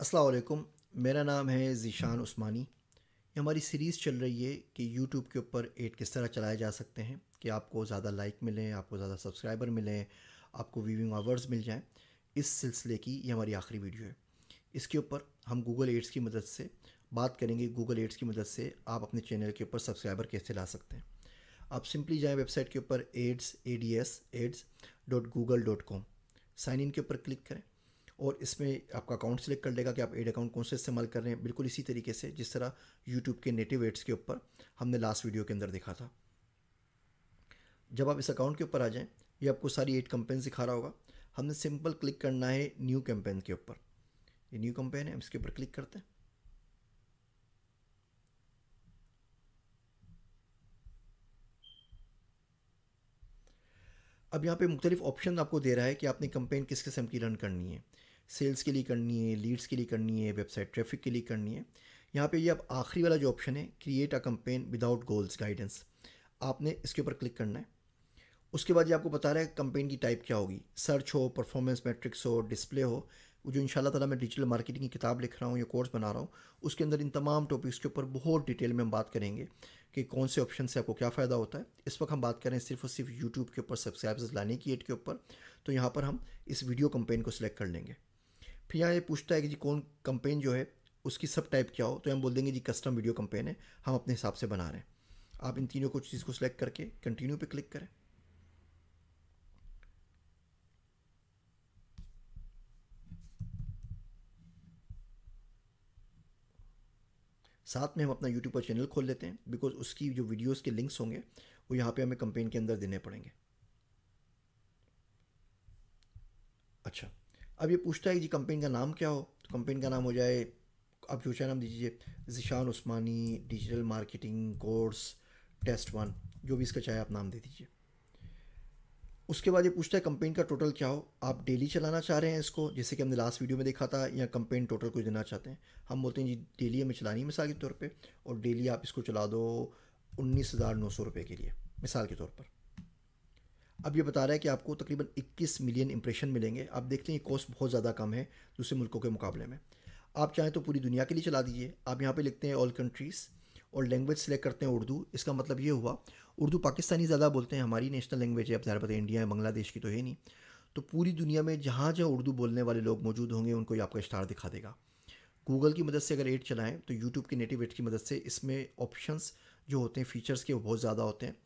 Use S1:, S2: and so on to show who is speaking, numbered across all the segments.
S1: असलकुम मेरा नाम है ज़ीशान उस्मानी ये हमारी सीरीज़ चल रही है कि यूट्यूब के ऊपर एड किस तरह चलाए जा सकते हैं कि आपको ज़्यादा लाइक मिलें आपको ज़्यादा सब्सक्राइबर मिलें आपको वीविंग आवर्स मिल जाएं इस सिलसिले की ये हमारी आखिरी वीडियो है इसके ऊपर हम गूगल एड्स की मदद से बात करेंगे गूगल एड्स की मदद से आप अपने चैनल के ऊपर सब्सक्राइबर कैसे ला सकते हैं आप सिंपली जाएँ वेबसाइट के ऊपर ads A D S ads dot Google dot com sign in के ऊपर क्लिक करें और इसमें आपका अकाउंट सेलेक्ट कर लेगा कि आप एड अकाउंट कौन से इस्तेमाल कर रहे हैं बिल्कुल इसी तरीके से जिस तरह यूट्यूब के नेटिव एड्स के ऊपर हमने लास्ट वीडियो के अंदर देखा था जब आप इस अकाउंट के ऊपर आ जाएँ ये आपको सारी एड कंपेन दिखा रहा होगा हमने सिंपल क्लिक करना है न्यू कैंपेन के ऊपर ये न्यू कैंपेन है हम इसके ऊपर क्लिक करते हैं अब यहाँ पे मुख्तलिफ ऑप्शन आपको दे रहा है कि आपने कंपेन किस किस्म की रन करनी है सेल्स के लिए करनी है लीड्स के लिए करनी है वेबसाइट ट्रैफिक के लिए करनी है यहाँ पे ये अब आखिरी वाला जो ऑप्शन है create a campaign without goals guidance आपने इसके ऊपर क्लिक करना है उसके बाद ये आपको बता रहा है कंपेन की टाइप क्या होगी सर्च हो परफॉर्मेंस मैट्रिक्स हो डिस्प्ले हो जो इन तला मैं डिजिटल मार्केटिंग की किताब लिख रहा हूँ या कोर्स बना रहा हूँ उसके अंदर इन तमाम टॉपिक्स के ऊपर बहुत डिटेल में हम बात करेंगे कि कौन से ऑप्शन से आपको क्या फ़ायदा होता है इस वक्त हम बात करें सिर्फ और सिर्फ यूट्यूब के ऊपर सब्सक्राइबर्स लाने की एड के ऊपर तो यहाँ पर हम इस वीडियो कंपेन को सिलेक्ट कर लेंगे फिर यहाँ ये पूछता है कि जी कौन कंपेन जो है उसकी सब टाइप क्या हो तो हम बोल देंगे जी कस्टम वीडियो कंपेन है हम अपने हिसाब से बना रहे हैं आप इन तीनों को चीज़ को सिलेक्ट करके कंटिन्यू पे क्लिक करें साथ में हम अपना यूट्यूब पर चैनल खोल लेते हैं बिकॉज उसकी जो वीडियोस के लिंक्स होंगे वो यहाँ पे हमें कंपेन के अंदर देने पड़ेंगे अब ये पूछता है कि जी कंपनी का नाम क्या हो तो कंपनी का नाम हो जाए आप जो चाहे नाम दीजिए Zeeshan Usmani digital marketing course test one जो भी इसका चाहे आप नाम दे दीजिए उसके बाद ये पूछता है कंपेन का टोटल क्या हो आप डेली चलाना चाह रहे हैं इसको जैसे कि हमने लास्ट वीडियो में देखा था या कंपेन टोटल कुछ देना चाहते हैं हम बोलते हैं जी डेली हमें चलानी है मिसाल के तौर पर और डेली आप इसको चला दो उन्नीस हज़ार नौ सौ रुपये के लिए मिसाल के तौर पर अब ये बता रहा है कि आपको तकरीबन 21 मिलियन इंप्रेशन मिलेंगे आप देखते हैं कॉस्ट बहुत ज़्यादा कम है दूसरे मुल्कों के मुकाबले में आप चाहें तो पूरी दुनिया के लिए चला दीजिए आप यहाँ पे लिखते हैं ऑल कंट्रीज़ और लैंग्वेज सेलेक्ट करते हैं उर्दू इसका मतलब ये हुआ उर्दू पाकिस्तानी ज़्यादा बोलते हैं हमारी नेशनल लैंग्वेज है अब ज़्यादा पता इंडिया है बांग्लादेश की तो है नहीं तो पूरी दुनिया में जहाँ जहाँ उर्दू बोलने वाले लोग मौजूद होंगे उनको ये आपका स्टार दिखा देगा गूगल की मदद से अगर एड चलाएं तो यूट्यूब के नेटिव एड की मदद से इसमें ऑप्शंस जो होते हैं फीचर्स के वो बहुत ज़्यादा होते हैं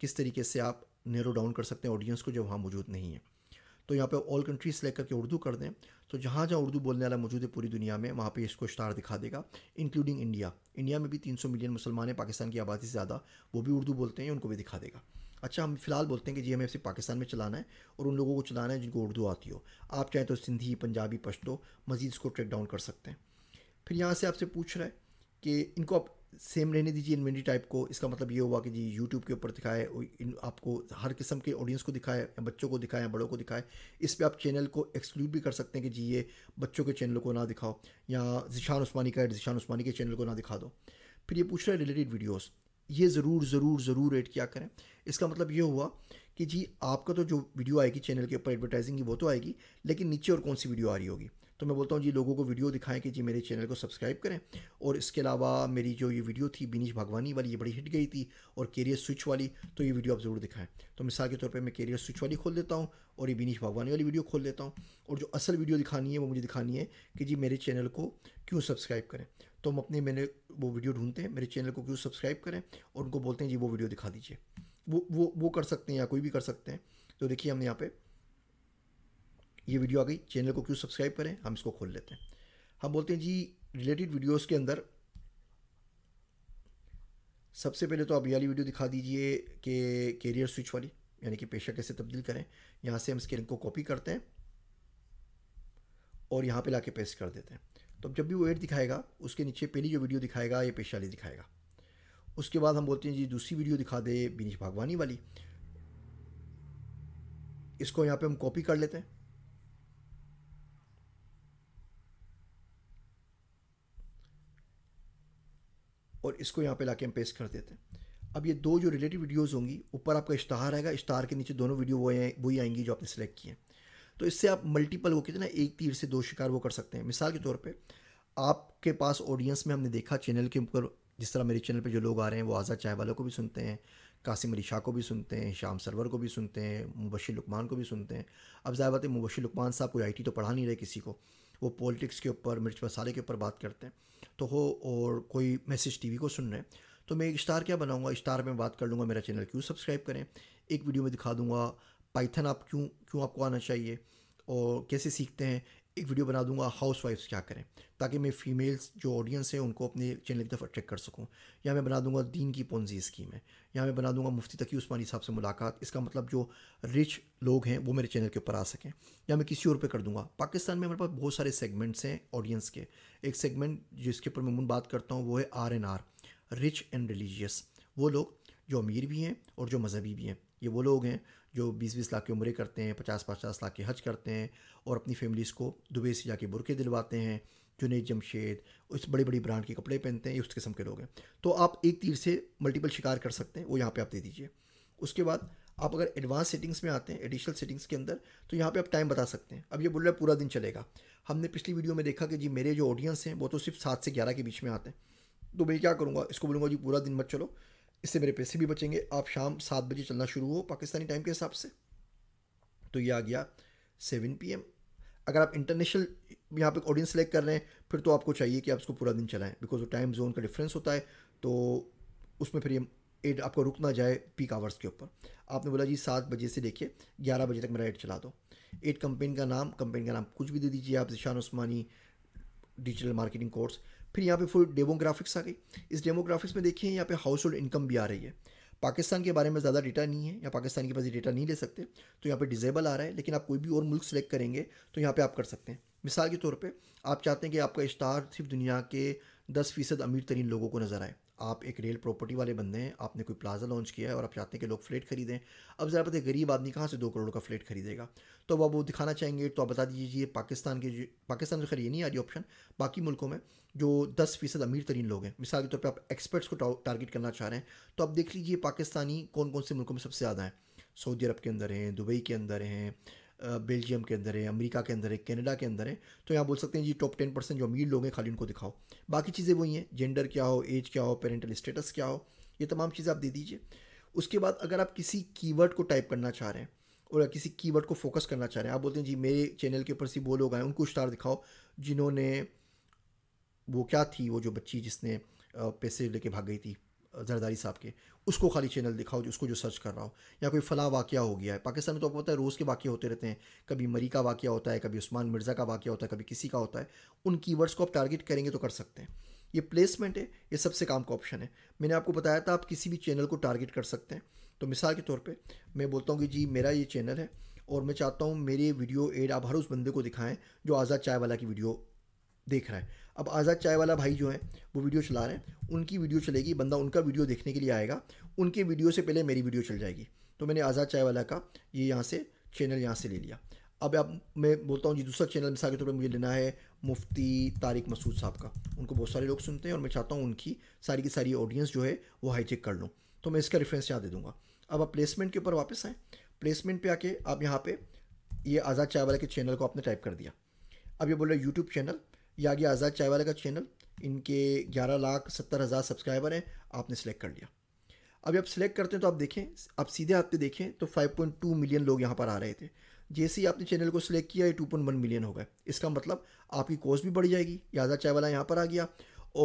S1: किस तरीके से आप नेरो डाउन कर सकते हैं ऑडियंस को जो वहाँ मौजूद नहीं है तो यहाँ पे ऑल कंट्रीज सेलेक्ट करके उर्दू कर दें तो जहाँ जहाँ उर्दू बोलने वाला मौजूद है पूरी दुनिया में वहाँ पे इसको इश्तार दिखा देगा इंक्लूडिंग इंडिया इंडिया में भी 300 मिलियन मुसलमान हैं पाकिस्तान की आबादी से ज़्यादा वो भी उर्दू बोलते हैं उनको भी दिखा देगा अच्छा हम फिलहाल बोलते हैं कि जी हमें सिर्फ पाकिस्तान में चलाना है और उन लोगों को चलाना है जिनको उर्दू आती हो आप चाहें तो सिंधी पंजाबी पश्तो मजीद इसको ट्रेक डाउन कर सकते हैं फिर यहाँ से आपसे पूछ रहा है कि इनको आप सेम रहने दीजिए इन्वेंट्री टाइप को इसका मतलब ये हुआ कि जी यूट्यूब के ऊपर दिखाए आपको हर किस्म के ऑडियंस को दिखाए बच्चों को दिखाएं बड़ों को दिखाए इस पर आप चैनल को एक्सक्लूड भी कर सकते हैं कि जी ये बच्चों के चैनलों को ना दिखाओ या जिशान उस्मानी का जिशान उस्मानी के चैनल को ना दिखा दो फिर ये पूछ रहे रिलेटेड वीडियोज़ ये ज़रूर ज़रूर ज़रूर एड किया करें इसका मतलब ये हुआ कि जी आपका तो जो वीडियो आएगी चैनल के ऊपर एडवर्टाइजिंग की वो तो आएगी लेकिन नीचे और कौन सी वीडियो आ रही होगी तो मैं बोलता हूँ जी लोगों को वीडियो दिखाएं कि जी मेरे चैनल को सब्सक्राइब करें और इसके अलावा मेरी जो ये वीडियो थी बीनीश भगवानी वाली ये बड़ी हिट गई थी और केरियर स्विच वाली तो ये वीडियो आप ज़रूर दिखाएं तो मिसाल के तौर पर मैं केरियर स्विच वाली खोल देता हूँ और ये बीनीश भगवानी वाली वीडियो खोल लेता हूँ और जो असल वीडियो दिखानी है वो मुझे दिखानी है कि जी मेरे चैनल को क्यों सब्सक्राइब करें तो हम अपने मैंने वो वीडियो ढूंढते हैं मेरे चैनल को क्यों सब्सक्राइब करें और उनको बोलते हैं जी वो वीडियो दिखा दीजिए वो वो वो कर सकते हैं या कोई भी कर सकते हैं तो देखिए हमने यहाँ पर ये वीडियो आ गई चैनल को क्यों सब्सक्राइब करें हम इसको खोल लेते हैं हम बोलते हैं जी रिलेटेड वीडियोस के अंदर सबसे पहले तो आप ये वीडियो दिखा दीजिए कि कैरियर स्विच वाली यानी कि पेशा कैसे तब्दील करें यहाँ से हम इसके लिंक को कॉपी करते हैं और यहाँ पे लाके पेस्ट कर देते हैं तो अब जब भी वो एड दिखाएगा उसके नीचे पहली जो वीडियो दिखाएगा ये पेशा वाली दिखाएगा उसके बाद हम बोलते हैं जी दूसरी वीडियो दिखा दे बिनीश भागवानी वाली इसको यहाँ पे हम कॉपी कर लेते हैं और इसको यहाँ पे लाके हम पेस्ट कर देते हैं अब ये दो जो रिलेटिव वीडियोस होंगी ऊपर आपका इश्तहार आएगा इश्तहार के नीचे दोनों वीडियो वही वही आएंगी जो आपने सेलेक्ट किए हैं तो इससे आप मल्टीपल वो कितना ना एक तीर से दो शिकार वो कर सकते हैं मिसाल के तौर पर आपके पास ऑडियंस में हमने देखा चैनल के ऊपर जिस तरह मेरे चैनल पर जो लोग आ रहे हैं वो आज़ाद चाय वालों को भी सुनते हैं कासिम अली शाह को भी सुनते हैं शाम सरवर को भी सुनते हैं मुबशी लुकमान को भी सुनते हैं अब ज़्यादा बात है मुबशी लुकमान साहब कोई आई तो पढ़ा नहीं रहे किसी को वो पॉलिटिक्स के ऊपर मिर्च मसाले के ऊपर बात करते हैं तो हो और कोई मैसेज टीवी को सुन रहे हैं तो मैं एक स्टार क्या बनाऊंगा स्टार में बात कर लूँगा मेरा चैनल क्यों सब्सक्राइब करें एक वीडियो में दिखा दूंगा पाइथन आप क्यों क्यों आपको आना चाहिए और कैसे सीखते हैं एक वीडियो बना दूंगा हाउस वाइफ्स क्या करें ताकि मैं फीमेल्स जो ऑडियंस है उनको अपने चैनल की तरफ अट्रैक्ट कर सकूं या मैं बना दूंगा दीन की पोन्जी स्कीम है या मैं बना दूंगा मुफ्ती तकी उस्मानी साहब से मुलाकात इसका मतलब जो रिच लोग हैं वो मेरे चैनल के ऊपर आ सकें या मैं किसी और पर कर दूंगा पाकिस्तान में हमारे पास बहुत सारे सेगमेंट्स हैं ऑडियंस के एक सेगमेंट जिसके ऊपर मैं बात करता हूँ वो है R N R rich and religious वो लोग जो अमीर भी हैं और जो मजहबी भी हैं ये वो लोग हैं जो बीस बीस लाख की उम्र करते हैं पचास पचास लाख के हज करते हैं और अपनी फैमिलीज़ को दुबई से जाके बुरके दिलवाते हैं जुनेद जमशेद उस बड़ी बड़ी ब्रांड के कपड़े पहनते हैं ये उस किस्म के लोग हैं तो आप एक तीर से मल्टीपल शिकार कर सकते हैं वो यहाँ पे आप दे दीजिए उसके बाद आप अगर एडवांस सेटिंग्स में आते हैं एडिशनल सेटिंग्स के अंदर तो यहाँ पे आप टाइम बता सकते हैं अब ये बोल रहा है पूरा दिन चलेगा हमने पिछली वीडियो में देखा कि जी मेरे जो ऑडियंस हैं वो तो सिर्फ सात से ग्यारह के बीच में आते हैं तो मैं क्या करूँगा इसको बोलूँगा जी पूरा दिन मत चलो इससे मेरे पैसे भी बचेंगे आप शाम सात बजे चलना शुरू हो पाकिस्तानी टाइम के हिसाब से तो ये आ गया सेवन पी अगर आप इंटरनेशनल यहाँ पे ऑडियंस सेलेक्ट कर रहे हैं फिर तो आपको चाहिए कि आप उसको पूरा दिन चलाएं बिकॉज वो टाइम जोन का डिफरेंस होता है तो उसमें फिर ये एड आपको रुक ना जाए पीक आवर्स के ऊपर आपने बोला जी सात बजे से देखिए ग्यारह बजे तक मेरा एड चला दो एड कंपेन का नाम कंपेन का नाम कुछ भी दे दीजिए आप Zeeshan Usmani digital marketing course फिर यहाँ पे फुल डेमोग्राफिक्स आ गई इस डेमोग्राफिक्स में देखिए यहाँ पे हाउस होल्ड इनकम भी आ रही है पाकिस्तान के बारे में ज़्यादा डेटा नहीं है या पाकिस्तान के पास डेटा नहीं ले सकते तो यहाँ पे डिजेबल आ रहा है लेकिन आप कोई भी और मुल्क सेलेक्ट करेंगे तो यहाँ पे आप कर सकते हैं मिसाल के तौर पे आप चाहते हैं कि आपका इश्तार सिर्फ दुनिया के दस फीसद अमीर तरीन लोगों को नज़र आए आप एक रियल प्रॉपर्टी वाले बंदे हैं आपने कोई प्लाजा लॉन्च किया है और आप चाहते हैं कि लोग फ्लैट खरीदें अब ज़रा पता है गरीब आदमी कहाँ से दो करोड़ का फ्लैट खरीदेगा तो अब आप वो दिखाना चाहेंगे तो आप बता दीजिए पाकिस्तान के पाकिस्तान में तो खैर ये नहीं आ रही ऑप्शन बाकी मुल्कों में जो दस फीसद अमीर तरीन लोग हैं मिसाल के तौर पर आप एक्सपर्ट्स को टारगेट करना चाह रहे हैं तो आप देख लीजिए पाकिस्तानी कौन कौन से मुल्कों में सबसे ज़्यादा हैं सऊदी अरब के अंदर हैं दुबई के अंदर हैं बेल्जियम के अंदर है अमेरिका के अंदर है कनाडा के अंदर है तो यहाँ बोल सकते हैं जी टॉप टेन परसेंट जो अमीर लोग हैं खाली उनको दिखाओ बाकी चीज़ें वही हैं जेंडर क्या हो एज क्या हो पेरेंटल स्टेटस क्या हो ये तमाम चीज़ें आप दे दीजिए उसके बाद अगर आप किसी कीवर्ड को टाइप करना चाह रहे हैं और किसी कीवर्ड को फोकस करना चाह रहे हैं आप बोलते हैं जी मेरे चैनल के ऊपर से वो लोग आए उनको स्टार दिखाओ जिन्होंने वो क्या थी वो जो बच्ची जिसने पैसे लेके भाग गई थी जरदारी साहब के उसको खाली चैनल दिखाओ जो उसको जो सर्च कर रहा हो या कोई फला वाक्य हो गया है पाकिस्तान में तो आपको पता है रोज़ के वाक्य होते रहते हैं कभी मरी का वाक्य होता है कभी उस्मान मिर्ज़ा का वाक्य होता है कभी किसी का होता है उन कीवर्ड्स को आप टारगेट करेंगे तो कर सकते हैं ये प्लेसमेंट है ये सबसे काम का ऑप्शन है मैंने आपको बताया था आप किसी भी चैनल को टारगेट कर सकते हैं तो मिसाल के तौर पर मैं बोलता हूँ कि जी मेरा ये चैनल है और मैं चाहता हूँ मेरे वीडियो एड आप हर उस बंदे को दिखाएं जो आज़ाद चाय वाला की वीडियो देख रहा है अब आज़ाद चाय वाला भाई जो है वो वीडियो चला रहे हैं उनकी वीडियो चलेगी बंदा उनका वीडियो देखने के लिए आएगा उनके वीडियो से पहले मेरी वीडियो चल जाएगी तो मैंने आज़ाद चाय वाला का ये यहाँ से चैनल यहाँ से ले लिया अब अब मैं बोलता हूँ जी दूसरा चैनल मिसाल के तौर तो पर मुझे लेना है मुफ्ती तारिक मसूद साहब का उनको बहुत सारे लोग सुनते हैं और मैं चाहता हूँ उनकी सारी की सारी ऑडियंस जो है वो हाईचेक कर लूँ तो मैं इसका रेफरेंस यहाँ दे दूँगा अब आप प्लेसमेंट के ऊपर वापस आएँ प्लेसमेंट पर आके आप यहाँ पर ये आज़ाद चाय वाला के चैनल को आपने टाइप कर दिया अब ये बोल रहे यूट्यूब चैनल ये गया आज़ाद चाय वाले का चैनल इनके ग्यारह लाख सत्तर हज़ार सब्सक्राइबर हैं आपने सेलेक्ट कर लिया अभी आप सिलेक्ट करते हैं तो आप देखें आप सीधे आप देखें तो 5.2 मिलियन लोग यहाँ पर आ रहे थे जैसे ही आपने चैनल को सिलेक्ट किया ये 2.1 मिलियन हो गए इसका मतलब आपकी कॉस्ट भी बढ़ जाएगी यादा चाय वाला यहाँ पर आ गया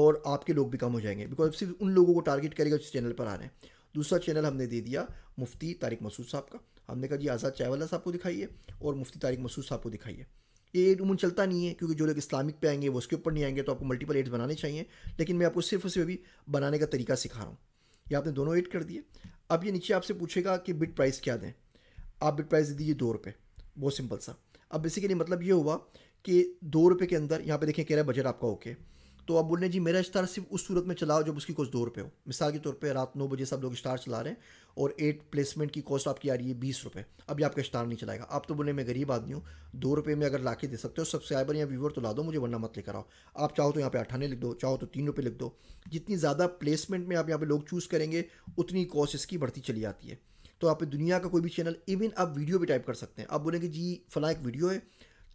S1: और आपके लोग भी कम हो जाएंगे बिकॉज सिर्फ उन लोगों को टारगेट करेगा जिस चैनल पर आ रहे हैं दूसरा चैनल हमने दे दिया मुफ्ती तारिक मसूद साहब का हमने कहा जी आज़ाद चाय वाला साहब को दिखाइए और मुफ्ती तारिक मसूद साहब को दिखाइए एड उमून चलता नहीं है क्योंकि जो लोग इस्लामिक पे आएंगे वो उसके ऊपर नहीं आएंगे तो आपको मल्टीपल एड्स बनाने चाहिए लेकिन मैं आपको सिर्फ उसे सिर्फ अभी बनाने का तरीका सिखा रहा हूँ ये आपने दोनों एड कर दिए अब ये नीचे आपसे पूछेगा कि बिट प्राइस क्या दें आप बिट प्राइस दे दीजिए दो रुपये बहुत सिंपल सा अब बेसिकली मतलब ये हुआ कि दो रुपये के अंदर यहाँ पे देखें कह रहा है बजट आपका ओके okay. तो आप बोल रहे हैं जी मेरा इश्तार सिर्फ उस सूरत में चलाओ जब उसकी कुछ दो रुपये हो मिसाल के तौर पर रात नौ बजे सब लोग इश्तार चला रहे हैं और एट प्लेसमेंट की कॉस्ट आपकी आ रही है बीस रुपये अभी आपका इश्तार नहीं चलाएगा आप तो बोले मैं गरीब आदमी हूँ दो रुपये में अगर ला के दे सकते हो सब्सक्राइबर या व्यूवर तो ला दो मुझे वरना मत लेकर आओ आप चाहो तो यहाँ पे अठाने लिख दो चाहो तो तीन रुपये लिख दो जितनी ज़्यादा प्लेसमेंट में आप यहाँ पर लोग चूज़ करेंगे उतनी कॉस्ट इसकी बढ़ती चली जाती है तो आप दुनिया का कोई भी चैनल इवन आप वीडियो भी टाइप कर सकते हैं आप बोलेंगे जी फला एक वीडियो है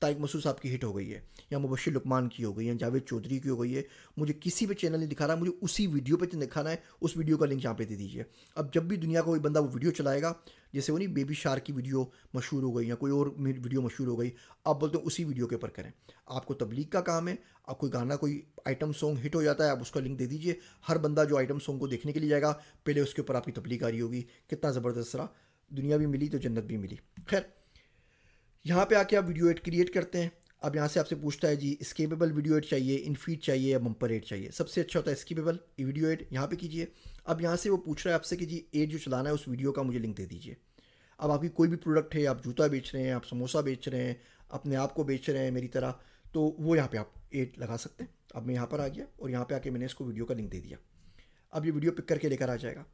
S1: तारिक मसूद साहब की हिट हो गई है या मुबशर लुकमान की हो गई या जावेद चौधरी की हो गई है मुझे किसी भी चैनल ने दिखा रहा मुझे उसी वीडियो पर दिखाना है उस वीडियो का लिंक यहाँ पे दे दीजिए अब जब भी दुनिया का कोई बंदा वो वीडियो चलाएगा जैसे वो नहीं बेबी शार की वीडियो मशहूर हो गई या कोई और वीडियो मशहूर हो गई आप बोलते हैं उसी वीडियो के ऊपर करें आपको तबलीग का काम है आप कोई गाना कोई आइटम सॉन्ग हिट हो जाता है आप उसका लिंक दे दीजिए हर बंदा जो आइटम सॉन्ग को देखने के लिए जाएगा पहले उसके ऊपर आपकी तबलीग आ रही होगी कितना ज़बरदस्त रहा दुनिया भी मिली तो जन्नत भी मिली खैर यहाँ पे आके आप वीडियो एड क्रिएट करते हैं अब यहाँ से आपसे पूछता है जी स्केपेबल वीडियो एड चाहिए इनफीड चाहिए या बम्पर एड चाहिए सबसे अच्छा होता है स्केपेबल वीडियो एड यहाँ पे कीजिए अब यहाँ से वो पूछ रहा है आपसे कि जी एड जो चलाना है उस वीडियो का मुझे लिंक दे दीजिए अब आपकी कोई भी प्रोडक्ट है आप जूता बेच रहे हैं आप समोसा बेच रहे हैं अपने आप को बेच रहे हैं मेरी तरह तो वो यहाँ पर आप एड लगा सकते हैं अब मैं यहाँ पर आ गया और यहाँ पर आके मैंने इसको वीडियो का लिंक दे दिया अब ये वीडियो पिक करके लेकर आ जाएगा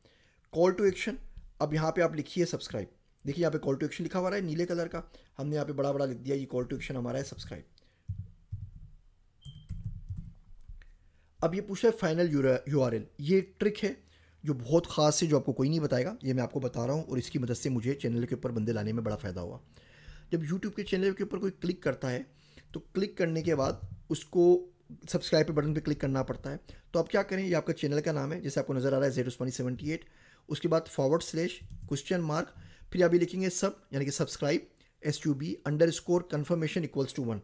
S1: कॉल टू एक्शन अब यहाँ पर आप लिखिए सब्सक्राइब देखिए यहाँ पे कॉल टू एक्शन लिखा हुआ है नीले कलर का हमने यहाँ पे बड़ा बड़ा लिख दिया ये कॉल टू एक्शन हमारा है सब्सक्राइब अब ये पूछा है फाइनल यू आर एल ये ट्रिक है जो बहुत ख़ास है जो आपको कोई नहीं बताएगा ये मैं आपको बता रहा हूँ और इसकी मदद से मुझे चैनल के ऊपर बंदे लाने में बड़ा फ़ायदा हुआ जब यूट्यूब के चैनल के ऊपर कोई क्लिक करता है तो क्लिक करने के बाद उसको सब्सक्राइब पे बटन पे क्लिक करना पड़ता है तो आप क्या करें ये आपका चैनल का नाम है जैसे आपको नज़र आ रहा है जेड उस्मानी सेवेंटी एट उसके बाद फॉरवर्ड स्लेश क्वेश्चन मार्क फिर यहाँ लिखेंगे सब यानी कि subscribe S U B underscore confirmation equals to one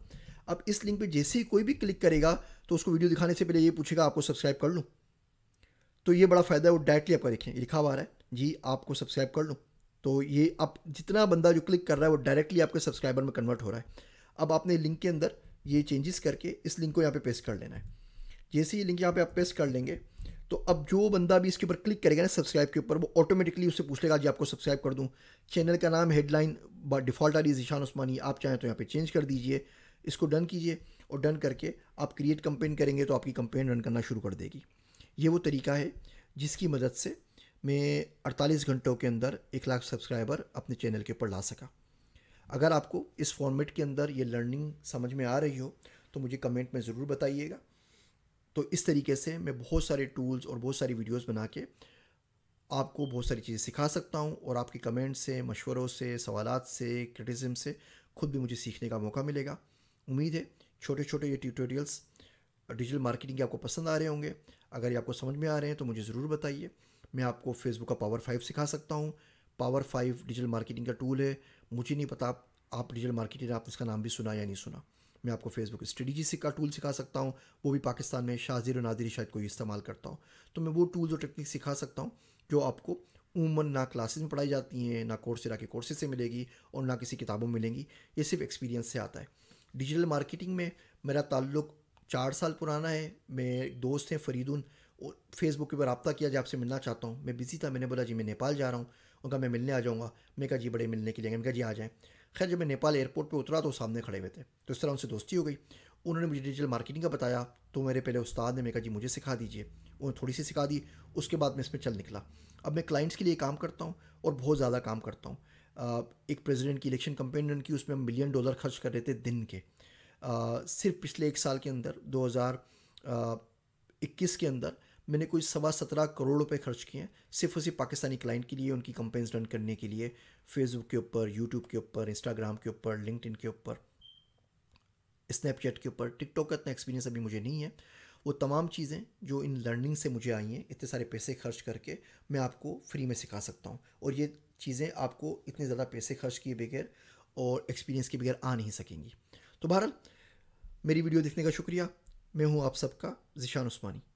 S1: अब इस लिंक पे जैसे ही कोई भी क्लिक करेगा तो उसको वीडियो दिखाने से पहले ये पूछेगा आपको सब्सक्राइब कर लूँ तो ये बड़ा फ़ायदा है वो डायरेक्टली आपका देखें लिखा हुआ रहा है जी आपको सब्सक्राइब कर लूँ तो ये आप जितना बंदा जो क्लिक कर रहा है वो डायरेक्टली आपके सब्सक्राइबर में कन्वर्ट हो रहा है अब आपने लिंक के अंदर ये चेंजेस करके इस लिंक को यहाँ पे पेस्ट कर लेना है जैसे ही लिंक यहाँ पे आप पेस्ट कर लेंगे तो अब जो बंदा भी इसके ऊपर क्लिक करेगा ना सब्सक्राइब के ऊपर वो ऑटोमेटिकली उससे पूछ लेगा जी आपको सब्सक्राइब कर दूँ चैनल का नाम हेडलाइन डिफ़ॉल्ट आ रही ईशान उस्मानी आप चाहें तो यहाँ पर चेंज कर दीजिए इसको डन कीजिए और डन करके आप क्रिएट कंपेन करेंगे तो आपकी कंपेन रन करना शुरू कर देगी ये वो तरीका है जिसकी मदद से मैं 48 घंटों के अंदर एक लाख सब्सक्राइबर अपने चैनल के ऊपर ला सका अगर आपको इस फॉर्मेट के अंदर ये लर्निंग समझ में आ रही हो तो मुझे कमेंट में ज़रूर बताइएगा तो इस तरीके से मैं बहुत सारे टूल्स और बहुत सारी वीडियोस बना के आपको बहुत सारी चीज़ें सिखा सकता हूँ और आपके कमेंट्स से मशवरों से सवाल से क्रिटिज़म से खुद भी मुझे सीखने का मौका मिलेगा उम्मीद है छोटे छोटे ये ट्यूटोरियल्स डिजिटल मार्केटिंग के आपको पसंद आ रहे होंगे अगर ये आपको समझ में आ रहे हैं तो मुझे ज़रूर बताइए मैं आपको फेसबुक का पावर फाइव सिखा सकता हूँ पावर फाइव डिजिटल मार्केटिंग का टूल है मुझे नहीं पता आप डिजिटल मार्केटिंग आप इसका नाम भी सुना या नहीं सुना मैं आपको फेसबुक स्ट्रेटजी का टूल सिखा सकता हूँ वो भी पाकिस्तान में शाजिर और नादिर शायद कोई इस्तेमाल करता हूँ तो मैं वो टूल्स और टेक्निक सिखा सकता हूँ जो आपको उमूमन ना क्लासेस में पढ़ाई जाती हैं ना कोर्सेरा के कोर्सेज से मिलेगी और ना किसी किताबों में मिलेंगी ये सिर्फ एक्सपीरियंस से आता है डिजिटल मार्केटिंग में मेरा ताल्लुक चार साल पुराना है मेरे दोस्त हैं फरीदुन और फेसबुक के ऊपर रबता किया जब आपसे मिलना चाहता हूँ मैं बिज़ी था मैंने बोला जी मैं नेपाल जा रहा हूँ उनका मैं मिलने आ जाऊँगा मैं कहा जी बड़े मिलने के लिए मैंने कहा जी आ जाएँ खैर जब मैं नेपाल एयरपोर्ट पर उतरा तो सामने खड़े हुए थे तो इस तरह उनसे दोस्ती हो गई उन्होंने मुझे डिजिटल मार्केटिंग का बताया तो मेरे पहले उस्ताद ने मेरे कहा जी मुझे सिखा दीजिए उन्होंने थोड़ी सी सिखा दी उसके बाद मैं इसमें चल निकला अब मैं क्लाइंट्स के लिए काम करता हूँ और बहुत ज़्यादा काम करता हूँ एक प्रेसिडेंट की इलेक्शन कंपेन रन की उसमें हम मिलियन डॉलर खर्च कर रहे थे दिन के सिर्फ पिछले एक साल के अंदर दो के अंदर मैंने कोई सवा सत्रह करोड़ रुपए खर्च किए हैं सिर्फ उसी पाकिस्तानी क्लाइंट के लिए उनकी कंपेन्स रन करने के लिए फेसबुक के ऊपर यूट्यूब के ऊपर इंस्टाग्राम के ऊपर लिंकड के ऊपर स्नैपचैट के ऊपर टिकटॉक का इतना एक्सपीरियंस अभी मुझे नहीं है वो तमाम चीज़ें जो इन लर्निंग से मुझे आई हैं इतने सारे पैसे खर्च करके मैं आपको फ्री में सिखा सकता हूँ और ये चीज़ें आपको इतने ज़्यादा पैसे खर्च किए बगैर और एक्सपीरियंस के बगैर आ नहीं सकेंगी तो बहरहाल मेरी वीडियो देखने का शुक्रिया मैं हूँ आप सबका जिशान उस्मानी